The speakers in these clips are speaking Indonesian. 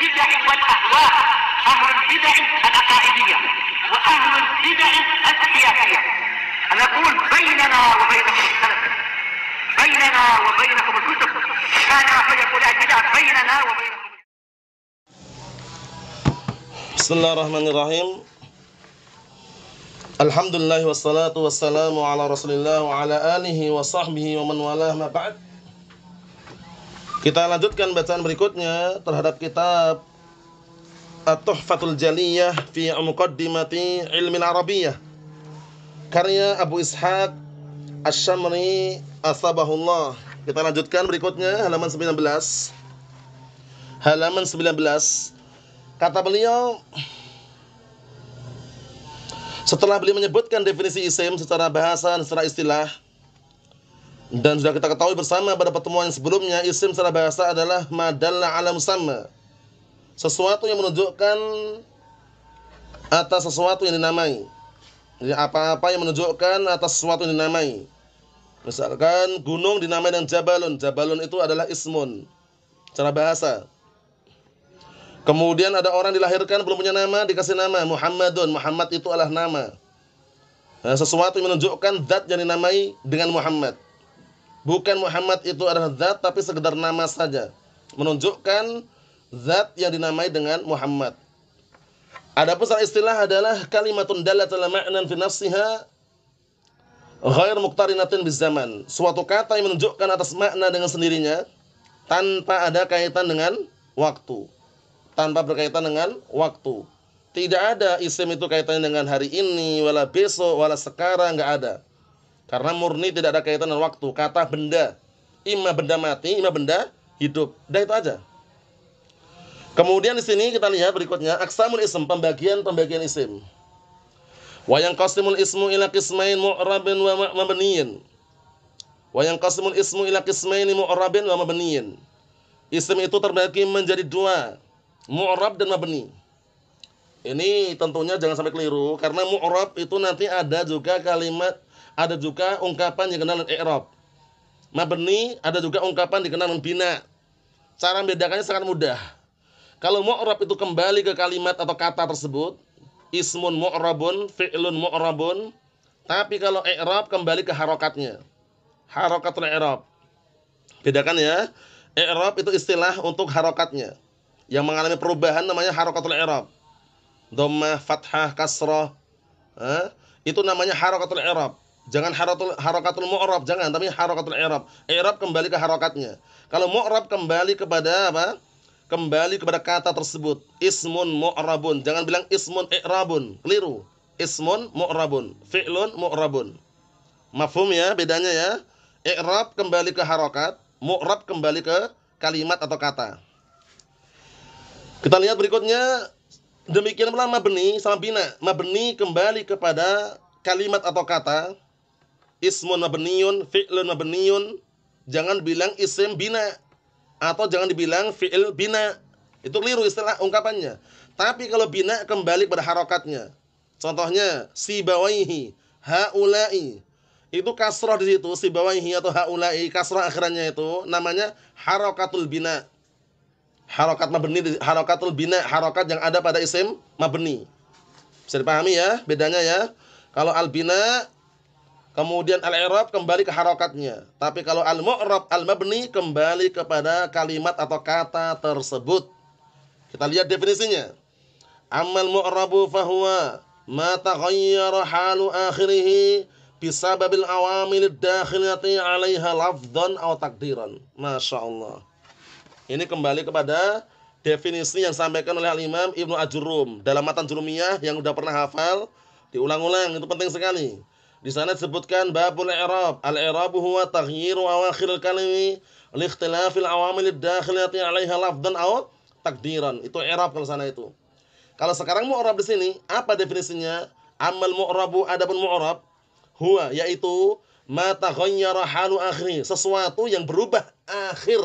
البدع والاهواء اهل البدع العقائديه واهل البدع السياسيه انا اقول بيننا وبينكم السلف بيننا وبينكم الكتب كان فيقول البدع بيننا وبينكم بسم الله الرحمن الرحيم الحمد لله والصلاة والسلام على رسول الله وعلى آله وصحبه ومن والاه ما بعد Kita lanjutkan bacaan berikutnya terhadap kitab At-Tuhfatul Jaliyah fi Muqaddimati Ilmin Arabiyah karya Abu Ishaq Asy-Syamri Asabahullah. Kita lanjutkan berikutnya halaman 19. Halaman 19. Kata beliau setelah beliau menyebutkan definisi isim secara bahasa dan secara istilah dan sudah kita ketahui bersama pada pertemuan yang sebelumnya isim secara bahasa adalah madalla alam sama, Sesuatu yang menunjukkan atas sesuatu yang dinamai. Jadi apa-apa yang menunjukkan atas sesuatu yang dinamai. Misalkan gunung dinamai dengan jabalun. Jabalun itu adalah ismun secara bahasa. Kemudian ada orang dilahirkan belum punya nama dikasih nama Muhammadun. Muhammad itu adalah nama. Nah, sesuatu yang menunjukkan zat yang dinamai dengan Muhammad. Bukan Muhammad itu adalah zat tapi sekedar nama saja. Menunjukkan zat yang dinamai dengan Muhammad. Adapun salah istilah adalah kalimatun dalat ala ma'nan fi nafsiha ghair muqtarinatin bizaman. Suatu kata yang menunjukkan atas makna dengan sendirinya tanpa ada kaitan dengan waktu. Tanpa berkaitan dengan waktu. Tidak ada isim itu kaitannya dengan hari ini, wala besok, wala sekarang, nggak ada. Karena murni tidak ada kaitan dengan waktu. Kata benda. Ima benda mati, ima benda hidup. Dah itu aja. Kemudian di sini kita lihat berikutnya. Aksamul ism, pembagian-pembagian isim. Wayang kosimul ismu ila kismain mu'rabin wa mabniyin. Wayang kosimul ismu ila kismain mu'rabin wa mabniyin. Isim itu terbagi menjadi dua. Mu'rab dan mabni. Ini tentunya jangan sampai keliru. Karena mu'rab itu nanti ada juga kalimat ada juga ungkapan yang kenal dengan i'rab. Mabni ada juga ungkapan yang dikenal dengan bina. Cara membedakannya sangat mudah. Kalau mu'rab itu kembali ke kalimat atau kata tersebut, ismun mu'rabun, fi'lun mu'rabun, tapi kalau i'rab kembali ke harokatnya. Harokatul i'rab. Bedakan ya. I'rab itu istilah untuk harokatnya. Yang mengalami perubahan namanya harokatul i'rab. Dhammah, fathah, kasroh. Eh? Itu namanya harokatul i'rab. Jangan harokatul harokatul mu'rab, jangan, tapi harokatul i'rab. I'rab kembali ke harokatnya. Kalau mu'rab kembali kepada apa? Kembali kepada kata tersebut. Ismun mu'rabun. Jangan bilang ismun i'rabun. Keliru. Ismun mu'rabun, fi'lun mu'rabun. Mafhum ya bedanya ya? I'rab kembali ke harokat, mu'rab kembali ke kalimat atau kata. Kita lihat berikutnya demikian pula mabni sama bina. Mabni kembali kepada kalimat atau kata ismun mabniyun, fi'lun mabniyun. Jangan bilang isim bina atau jangan dibilang fi'il bina. Itu keliru istilah ungkapannya. Tapi kalau bina kembali pada harokatnya. Contohnya si bawaihi haulai. Itu kasroh di situ si bawaihi atau haulai kasroh akhirnya itu namanya harokatul bina. Harokat mabni harokatul bina, harokat yang ada pada isim mabni. Bisa dipahami ya bedanya ya. Kalau albina Kemudian al-i'rab kembali ke harokatnya. Tapi kalau al-mu'rab al-mabni kembali kepada kalimat atau kata tersebut. Kita lihat definisinya. Amal mu'rabu fahuwa ma taghayyara halu akhirih bisababil awamil dakhilati 'alaiha lafdhan aw takdiran. Masya Allah. Ini kembali kepada definisi yang disampaikan oleh Al-Imam Ibnu Ajurum dalam matan Jurumiyah yang sudah pernah hafal diulang-ulang itu penting sekali. Di sana disebutkan babul i'rab. al irab huwa taghyiru awakhir al-kalimi li ikhtilafil awamil ad-dakhilati 'alayha lafdan aw takdiran. Itu i'rab kalau sana itu. Kalau sekarang mu'rab di sini, apa definisinya? Amal mu'rabu adapun mu'rab huwa yaitu ma taghayyara halu akhri, sesuatu yang berubah akhir.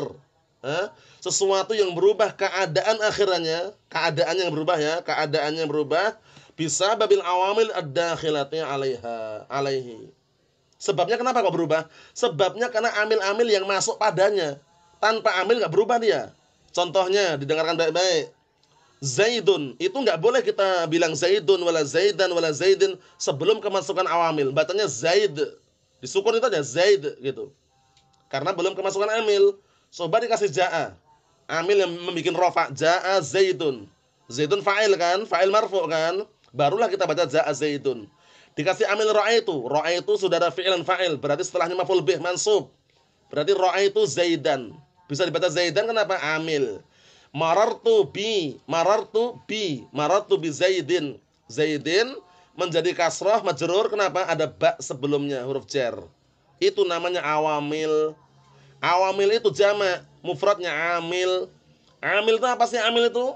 Eh? sesuatu yang berubah keadaan akhirnya, keadaan yang berubah ya, keadaannya yang berubah bisa babil awamil ada khilatnya 'alaiha 'alaihi. Sebabnya kenapa kok berubah? Sebabnya karena amil-amil yang masuk padanya. Tanpa amil nggak berubah dia. Contohnya didengarkan baik-baik. Zaidun itu nggak boleh kita bilang Zaidun wala Zaidan wala Zaidin sebelum kemasukan awamil. Batanya Zaid. Disukur itu aja Zaid gitu. Karena belum kemasukan amil. Sobat dikasih ja'a. Amil yang membuat rofa ja'a Zaidun. Zaidun fa'il kan? Fa'il marfu kan? Barulah kita baca za zaidun. Dikasih amil roa itu roa itu sudah ada dan fa'il. Berarti setelahnya maf'ul bih mansub. Berarti roa itu zaidan. Bisa dibaca zaidan kenapa? Amil. Marartu bi, marartu bi, marartu bi zaidin. Zaidin menjadi kasroh majrur kenapa? Ada ba sebelumnya huruf jar. Itu namanya awamil. Awamil itu jamak, mufradnya amil. Amil itu apa sih amil itu?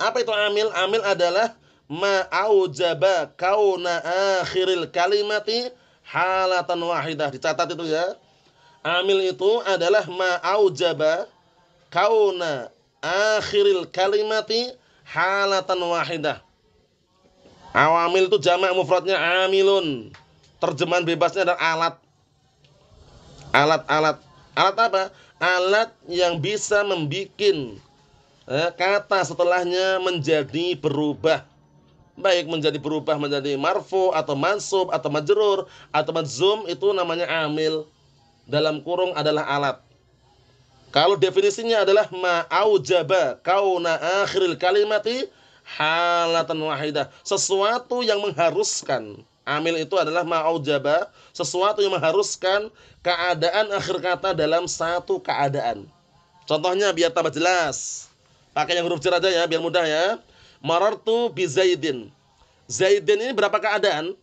Apa itu amil? Amil adalah ma'aujaba kauna akhiril kalimati halatan wahidah. Dicatat itu ya. Amil itu adalah ma'aujaba kauna akhiril kalimati halatan wahidah. Awamil itu jamak mufradnya amilun. Terjemahan bebasnya adalah alat. Alat-alat. Alat apa? Alat yang bisa membuat eh, kata setelahnya menjadi berubah baik menjadi berubah menjadi marfu atau mansub atau majrur atau majzum itu namanya amil dalam kurung adalah alat. Kalau definisinya adalah ma'aujaba kauna akhiril kalimati halatan wahidah, sesuatu yang mengharuskan. Amil itu adalah ma'aujaba, sesuatu yang mengharuskan keadaan akhir kata dalam satu keadaan. Contohnya biar tambah jelas. Pakai yang huruf cerah aja ya biar mudah ya. Marartu bi Zaidin. Zaidin ini berapa keadaan?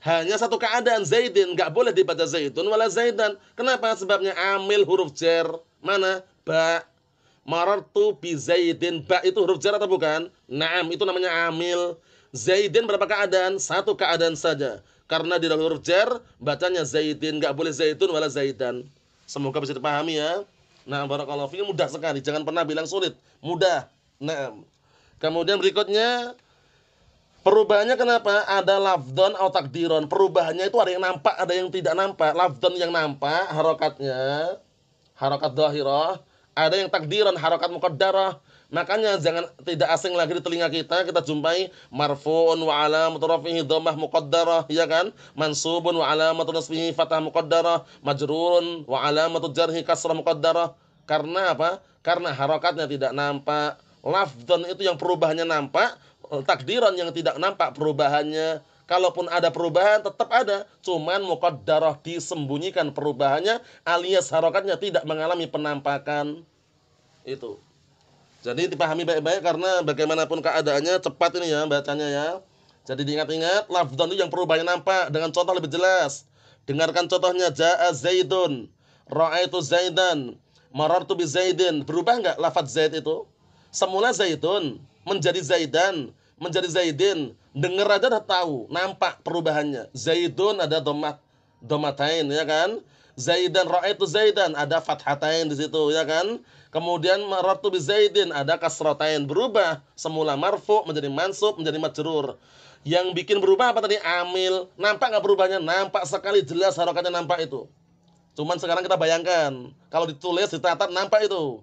Hanya satu keadaan Zaidin, nggak boleh dibaca Zaidun wala Zaidan. Kenapa? Sebabnya amil huruf jar. Mana? Ba. Marartu bi Zaidin. Ba itu huruf jar atau bukan? Naam, itu namanya amil. Zaidin berapa keadaan? Satu keadaan saja. Karena di dalam huruf jar bacanya Zaidin, nggak boleh Zaidun wala Zaidan. Semoga bisa dipahami ya. Nah, barakallahu fiikum mudah sekali. Jangan pernah bilang sulit. Mudah. Na'am. Kemudian berikutnya perubahannya kenapa? Ada lafdon atau takdiron. Perubahannya itu ada yang nampak, ada yang tidak nampak. Lafdon yang nampak harokatnya harokat dohiroh. Ada yang takdiron harokat muqaddarah. Makanya jangan tidak asing lagi di telinga kita kita jumpai marfu'un wa alamatu rafihi dhammah muqaddarah, ya kan? Mansubun wa alamatu nasbihi Majrun muqaddarah, majrurun wa alamatu jarhi kasrah muqaddarah. Karena apa? Karena harokatnya tidak nampak lafdan itu yang perubahannya nampak, eh, takdiran yang tidak nampak perubahannya. Kalaupun ada perubahan tetap ada, cuman muqaddarah disembunyikan perubahannya alias harokatnya tidak mengalami penampakan. Itu. Jadi dipahami baik-baik karena bagaimanapun keadaannya cepat ini ya bacanya ya. Jadi diingat-ingat lafdan itu yang perubahannya nampak dengan contoh lebih jelas. Dengarkan contohnya jaa Zaidun, ra'aitu Zaidan, marartu bi Zaidin. Berubah enggak lafaz Zaid itu? Semula Zaidun menjadi Zaidan, menjadi Zaidin. Dengar aja udah tahu, nampak perubahannya. Zaidun ada domat domatain ya kan? Zaidan roh itu Zaidan ada fathatain di situ ya kan? Kemudian marotu bi Zaidin ada kasrotain berubah semula marfu menjadi mansub menjadi majrur. Yang bikin berubah apa tadi? Amil. Nampak nggak perubahannya? Nampak sekali jelas harokatnya nampak itu. Cuman sekarang kita bayangkan kalau ditulis ditatap nampak itu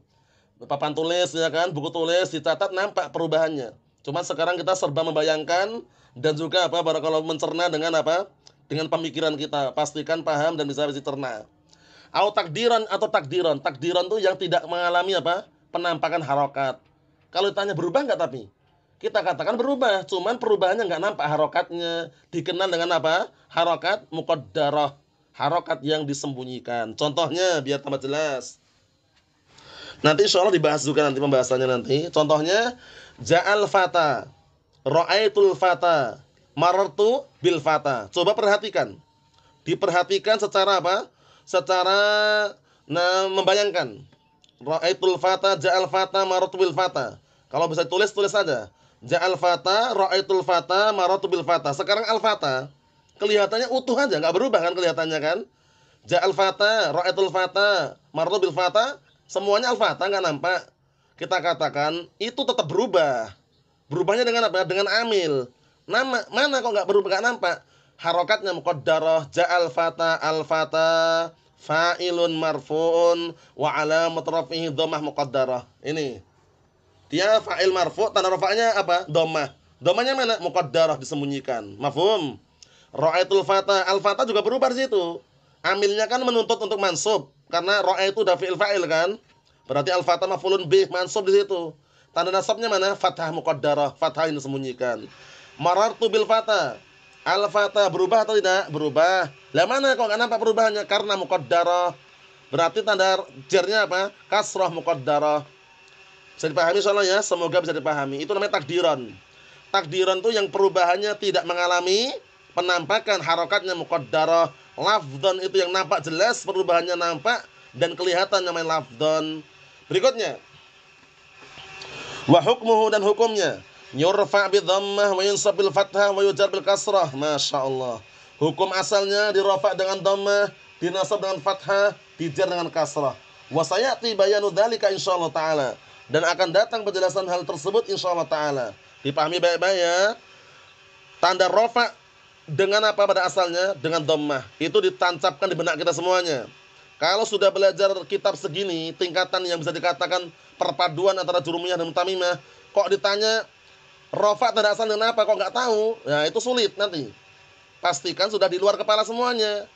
papan tulis ya kan, buku tulis dicatat nampak perubahannya. Cuma sekarang kita serba membayangkan dan juga apa kalau mencerna dengan apa? Dengan pemikiran kita. Pastikan paham dan bisa dicerna. Au takdiran atau takdiran. Takdiran tuh yang tidak mengalami apa? penampakan harokat. Kalau ditanya berubah nggak tapi? Kita katakan berubah, cuman perubahannya nggak nampak harokatnya. Dikenal dengan apa? Harokat mukodaroh Harokat yang disembunyikan. Contohnya biar tambah jelas. Nanti insya Allah dibahas juga nanti pembahasannya nanti. Contohnya Ja'al fata Ra'aitul fata Marartu bil fata Coba perhatikan Diperhatikan secara apa? Secara nah, membayangkan Ra'aitul fata Ja'al fata Marartu bil fata Kalau bisa tulis, tulis saja Ja'al fata Ra'aitul fata Marartu bil fata Sekarang al-fata Kelihatannya utuh aja, nggak berubah kan kelihatannya kan? Ja'al fata, ra'aitul fata, marartu bil fata, semuanya alfata nggak nampak kita katakan itu tetap berubah berubahnya dengan apa dengan amil nama mana kok nggak berubah nggak nampak harokatnya muqaddarah alfa fata alfata fata fa'ilun marfu'un wa alamat domah mukod daroh ini dia fa'il marfu' tanda rafa'nya apa domah domahnya mana mukod daroh disembunyikan mafhum ra'aitul fata al fata juga berubah di situ amilnya kan menuntut untuk mansub karena ro'a itu udah fi'il fa'il kan? Berarti al fatah maf'ulun bi mansub di situ. Tanda nasabnya mana? Fathah muqaddarah, fathah ini sembunyikan Marartu bil fathah. Al-fathah berubah atau tidak? Berubah. Lah mana kok nggak nampak perubahannya? Karena muqaddarah. Berarti tanda jernya apa? Kasrah muqaddarah. Bisa dipahami soalnya ya? Semoga bisa dipahami. Itu namanya takdiran. Takdiran tuh yang perubahannya tidak mengalami penampakan harokatnya muqaddarah Lafdan itu yang nampak jelas perubahannya nampak dan kelihatan namanya lafdan berikutnya wa hukmuhu dan hukumnya yurfa bi dhammah wa yunsab bil fathah wa yujar bil kasrah masyaallah hukum asalnya dirafa dengan dhammah dinasab dengan fathah dijar dengan kasrah wa sayati bayanu dzalika insyaallah taala dan akan datang penjelasan hal tersebut insyaallah taala dipahami baik-baik ya tanda rafa dengan apa pada asalnya? Dengan dommah Itu ditancapkan di benak kita semuanya. Kalau sudah belajar kitab segini, tingkatan yang bisa dikatakan perpaduan antara jurumiyah dan mutamimah, kok ditanya rofa tidak asal dengan apa? Kok nggak tahu? Ya itu sulit nanti. Pastikan sudah di luar kepala semuanya.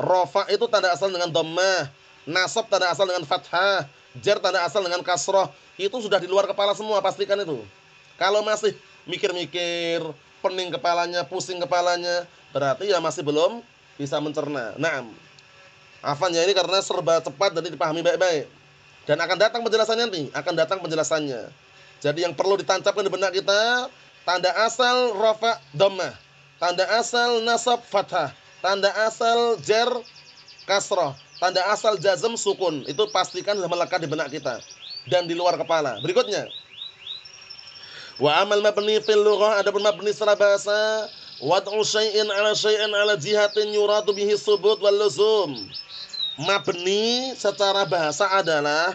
Rofa itu tanda asal dengan dommah, nasab tanda asal dengan fathah, jar tanda asal dengan kasroh. Itu sudah di luar kepala semua, pastikan itu. Kalau masih mikir-mikir, pening kepalanya, pusing kepalanya, berarti ya masih belum bisa mencerna. Nah, Afan ya ini karena serba cepat jadi dipahami baik-baik. Dan akan datang penjelasannya nih, akan datang penjelasannya. Jadi yang perlu ditancapkan di benak kita tanda asal rafa dhammah, tanda asal nasab fathah, tanda asal jer kasroh, tanda asal jazm sukun. Itu pastikan sudah melekat di benak kita dan di luar kepala. Berikutnya, Wa amal mabni fil lughah adapun mabni secara bahasa wad'u syai'in ala syai'in ala jihatin yuradu bihi subut wal luzum. Mabni secara bahasa adalah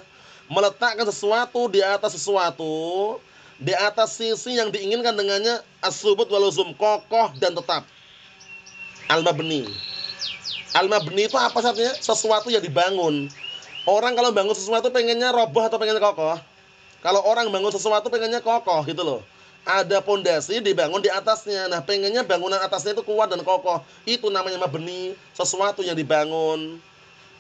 meletakkan sesuatu di atas sesuatu di atas sisi yang diinginkan dengannya as-subut wal luzum kokoh dan tetap. Al-mabni. Al-mabni itu apa artinya? Sesuatu yang dibangun. Orang kalau bangun sesuatu pengennya roboh atau pengennya kokoh? Kalau orang bangun sesuatu pengennya kokoh gitu loh. Ada pondasi dibangun di atasnya. Nah, pengennya bangunan atasnya itu kuat dan kokoh. Itu namanya mabni, sesuatu yang dibangun.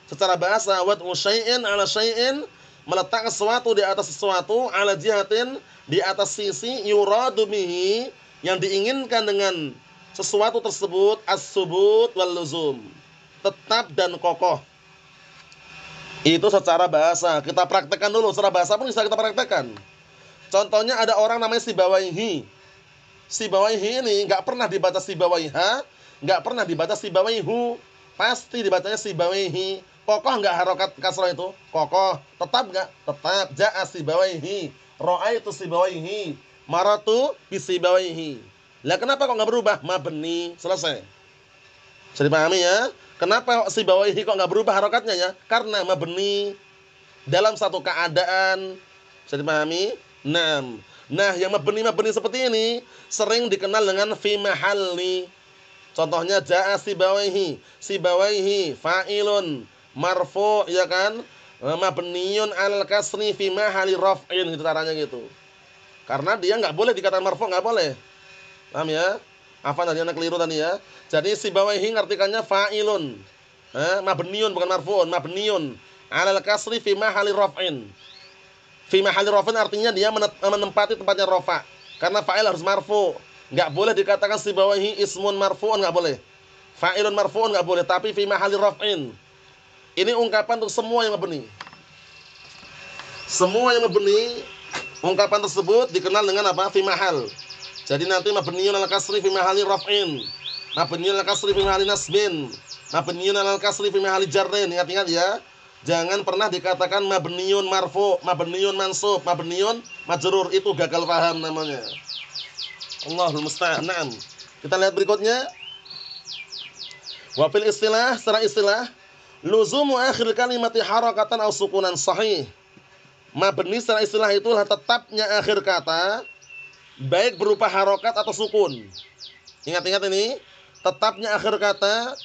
Secara bahasa wat usyai'in 'ala syai'in meletakkan sesuatu di atas sesuatu ala jihatin di atas sisi yuradumihi yang diinginkan dengan sesuatu tersebut as-subut wal luzum tetap dan kokoh itu secara bahasa. Kita praktekkan dulu. Secara bahasa pun bisa kita praktekkan. Contohnya ada orang namanya si si bawaihi ini nggak pernah dibaca si bawaiha nggak pernah dibaca si bawaihu Pasti dibacanya si bawaihi Kokoh nggak harokat kasroh itu? Kokoh. Tetap nggak? Tetap. Ja'a itu si bawaihi Maratu si bawaihi Lah kenapa kok nggak berubah? mabeni Selesai. jadi dipahami ya? Kenapa si bawahi kok nggak berubah harokatnya ya? Karena mabni dalam satu keadaan bisa dipahami? Nam. Nah, yang mabni mabni seperti ini sering dikenal dengan fi mahalli. Contohnya jaa si bawahi, si bawahi fa'ilun marfu ya kan? Eh, Mabniun al kasri fi mahalli raf'in gitu caranya gitu. Karena dia nggak boleh dikatakan marfu, nggak boleh. Paham ya? Apa tadi anak keliru tadi ya? Jadi si bawahi artikannya fa'ilun. Eh, mabniun bukan marfuun, mabniun. Alal kasri fi mahali raf'in. Fi mahali raf'in artinya dia menempati tempatnya rafa. Karena fa'il harus marfu. Enggak boleh dikatakan si ini ismun marfuun enggak boleh. Fa'ilun marfuun enggak boleh, tapi fi mahali raf'in. Ini ungkapan untuk semua yang mabni. Semua yang mabni ungkapan tersebut dikenal dengan apa? Fi mahal. Jadi nanti mabniun al kasri fi mahali raf'in. Mabniun al kasri fi nasmin, nasbin. Mabniun al kasri fi mahali jarrin. Ingat-ingat ya. Jangan pernah dikatakan mabniun marfu, mabniun mansub, mabniun majrur. Itu gagal paham namanya. Allahul musta'an. Naam. Kita lihat berikutnya. Wa istilah, secara istilah, luzumu akhir kalimati harakatan aw sukunan sahih. Mabni secara istilah itulah tetapnya akhir kata baik berupa harokat atau sukun. Ingat-ingat ini, tetapnya akhir kata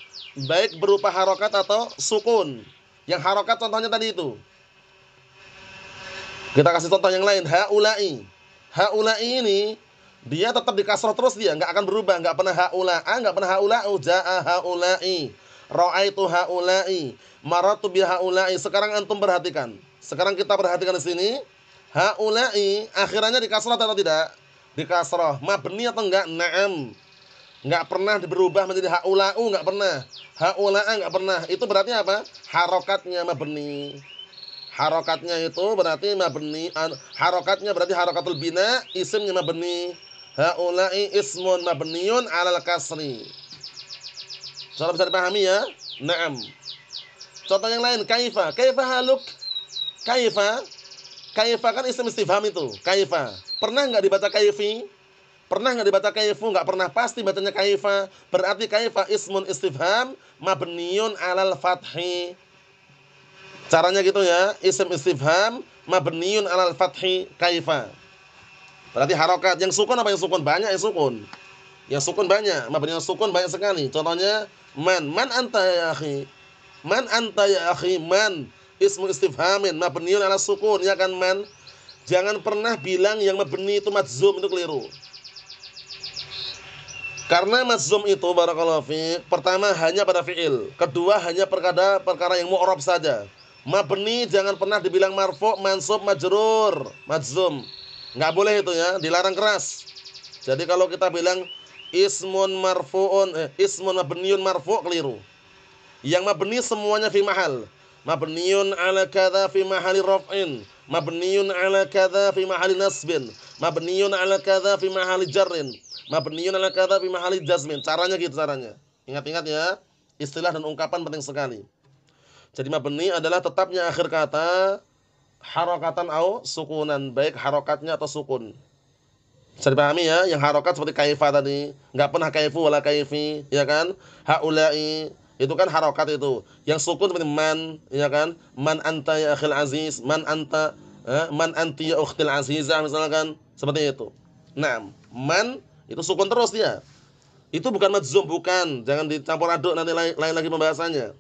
baik berupa harokat atau sukun. Yang harokat contohnya tadi itu. Kita kasih contoh yang lain, haulai. Haulai ini dia tetap di terus dia, nggak akan berubah, nggak pernah haula, ah, nggak pernah haula, jaa haulai, raaitu haulai, maratu bi haulai. Sekarang antum perhatikan. Sekarang kita perhatikan di sini, haulai akhirnya di atau tidak? di dikasroh mabni atau enggak naam enggak pernah berubah menjadi haulau enggak pernah haulaa enggak pernah itu berarti apa harokatnya mabni harokatnya itu berarti mabni harokatnya berarti harokatul bina isimnya mabni haulai ismun mabniun alal kasri Soalnya bisa dipahami ya naam contoh yang lain kaifa kaifa haluk kaifa kaifa kan isim istifham itu kaifa Pernah nggak dibaca kaifi? Pernah nggak dibaca kaifu? Nggak pernah pasti bacanya kaifa. Berarti kaifa ismun istifham mabniun alal fathi. Caranya gitu ya. Ism istifham mabniun alal fathi kaifa. Berarti harokat. Yang sukun apa yang sukun? Banyak yang sukun. Yang sukun banyak. Mabniun sukun banyak sekali. Contohnya man. Man anta ya akhi. Man anta ya akhi. Man. Ismu istifhamin mabniun alal sukun. Ya kan man. Man Jangan pernah bilang yang mabni itu majzum itu keliru. Karena mazum itu barakallahu fiik, pertama hanya pada fiil, kedua hanya perkara perkara yang mu'rab saja. Mabni jangan pernah dibilang marfu, mansub, majrur, majzum. Enggak boleh itu ya, dilarang keras. Jadi kalau kita bilang ismun marfuun, eh, ismun mabniun marfu keliru. Yang mabni semuanya fi mahal mabniun ala kata fi mahali raf'in mabniun ala kata fi mahali nasbin mabniun ala kata fi mahali jarrin mabniun ala kata fi mahali jazmin caranya gitu caranya ingat-ingat ya istilah dan ungkapan penting sekali jadi mabni adalah tetapnya akhir kata harokatan au sukunan baik harokatnya atau sukun bisa dipahami ya yang harokat seperti kaifa tadi nggak pernah kaifu wala kaifi ya kan haulai itu kan harokat itu. Yang sukun seperti man, ya kan? Man anta ya akhil aziz, man anta eh, man anti ya ukhtil azizah misalkan seperti itu. Nah, man itu sukun terus dia. Itu bukan majzum, bukan. Jangan dicampur aduk nanti lain, lain lagi pembahasannya.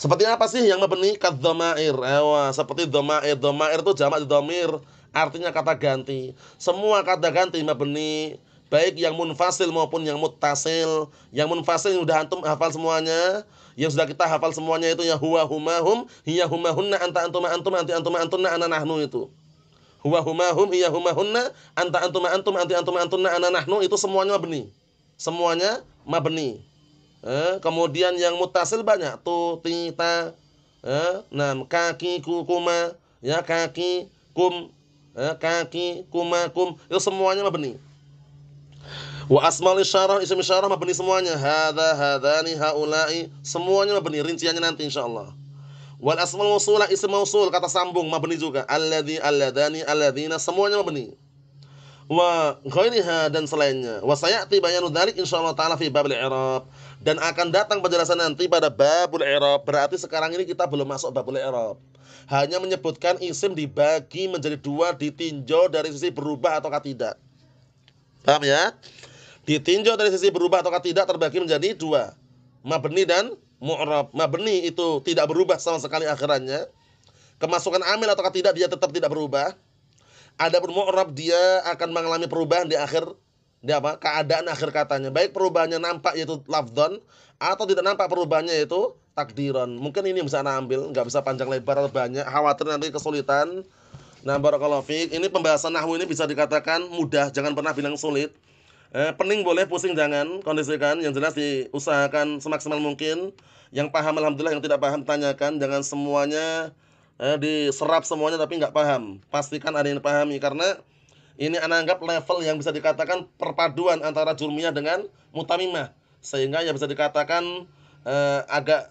Seperti apa sih yang mabni kadzamair? Ewa, seperti dhamair. Dhamair itu jamak dhamir, artinya kata ganti. Semua kata ganti mabni baik yang munfasil maupun yang mutasil Yang munfasil yang sudah antum hafal semuanya, yang sudah kita hafal semuanya itu ya huwa huma hum, hiya huma hunna anta antuma antum anti antuma antunna ana nahnu itu. Huwa huma hum, hiya huma hunna anta antuma antum anti antuma antunna ana nahnu itu semuanya mabni. Semuanya mabni. Eh, kemudian yang mutasil banyak tu ti ta eh, nam kaki ku kuma ya kaki kum eh, kaki kuma kum itu semuanya mabni Wa asmal isyarah, isim isyarah mabni semuanya. Hadza, hadzani, haula'i, semuanya mabni rinciannya nanti insyaallah. Wal asmal mausulah isim mausul kata sambung mabni juga. Alladzi, alladani, alladzina semuanya mabni. Wa ghairiha dan selainnya. Wa sayati bayanu dzalik insyaallah taala fi babul i'rab. Dan akan datang penjelasan nanti pada babul i'rab. Berarti sekarang ini kita belum masuk babul i'rab. Hanya menyebutkan isim dibagi menjadi dua ditinjau dari sisi berubah atau tidak. Paham ya? Ditinjau dari sisi berubah atau tidak terbagi menjadi dua. Mabni dan mu'rab. Mabni itu tidak berubah sama sekali akhirannya. Kemasukan amil atau tidak dia tetap tidak berubah. ada Adapun mu'rab dia akan mengalami perubahan di akhir di apa? keadaan akhir katanya. Baik perubahannya nampak yaitu lafdhon atau tidak nampak perubahannya yaitu takdiron. Mungkin ini bisa Anda ambil, nggak bisa panjang lebar atau banyak, khawatir nanti kesulitan. Nah, barakallahu Ini pembahasan nahwu ini bisa dikatakan mudah, jangan pernah bilang sulit. Eh, pening boleh, pusing jangan, kondisikan. Yang jelas diusahakan semaksimal mungkin. Yang paham alhamdulillah, yang tidak paham tanyakan. Jangan semuanya eh, diserap semuanya tapi nggak paham. Pastikan ada yang pahami karena ini anak anggap level yang bisa dikatakan perpaduan antara jurmiyah dengan mutamimah sehingga ya bisa dikatakan eh, agak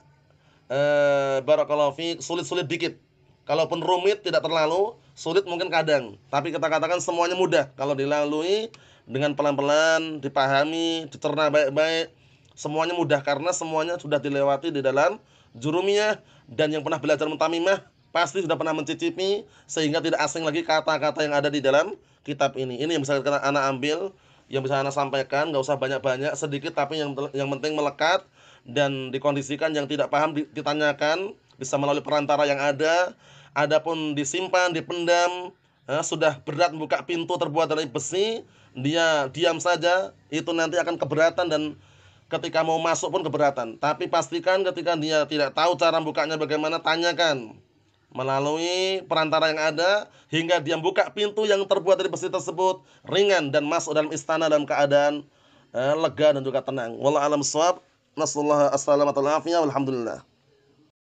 eh, barakallahu sulit-sulit dikit. Kalaupun rumit tidak terlalu, sulit mungkin kadang, tapi kita katakan semuanya mudah kalau dilalui dengan pelan-pelan dipahami, dicerna baik-baik. Semuanya mudah karena semuanya sudah dilewati di dalam jurumiyah dan yang pernah belajar mutamimah pasti sudah pernah mencicipi sehingga tidak asing lagi kata-kata yang ada di dalam kitab ini. Ini yang bisa anak ambil, yang bisa anak sampaikan, nggak usah banyak-banyak, sedikit tapi yang yang penting melekat dan dikondisikan yang tidak paham ditanyakan bisa melalui perantara yang ada. Adapun disimpan, dipendam, eh, sudah berat buka pintu terbuat dari besi, dia diam saja itu nanti akan keberatan dan ketika mau masuk pun keberatan. Tapi pastikan ketika dia tidak tahu cara bukanya bagaimana tanyakan melalui perantara yang ada hingga dia buka pintu yang terbuat dari besi tersebut ringan dan masuk dalam istana dalam keadaan eh, lega dan juga tenang. Wallahu alam shawab. Nasallahu assalamu alaikum warahmatullahi wabarakatuh.